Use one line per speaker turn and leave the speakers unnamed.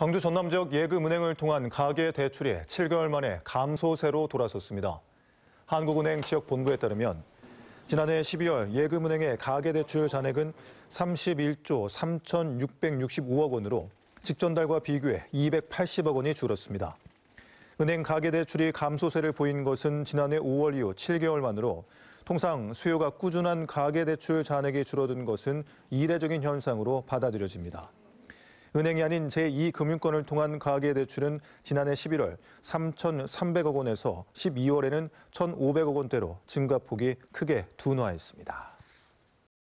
광주 전남 지역 예금 은행을 통한 가계 대출이 7개월 만에 감소세로 돌아섰습니다. 한국은행 지역 본부에 따르면 지난해 12월 예금은행의 가계 대출 잔액은 31조 3,665억 원으로 직전달과 비교해 280억 원이 줄었습니다. 은행 가계 대출이 감소세를 보인 것은 지난해 5월 이후 7개월 만으로 통상 수요가 꾸준한 가계 대출 잔액이 줄어든 것은 이례적인 현상으로 받아들여집니다. 은행이 아닌 제2금융권을 통한 가계대출은 지난해 11월 3,300억 원에서 12월에는 1,500억 원대로 증가폭이 크게 둔화했습니다.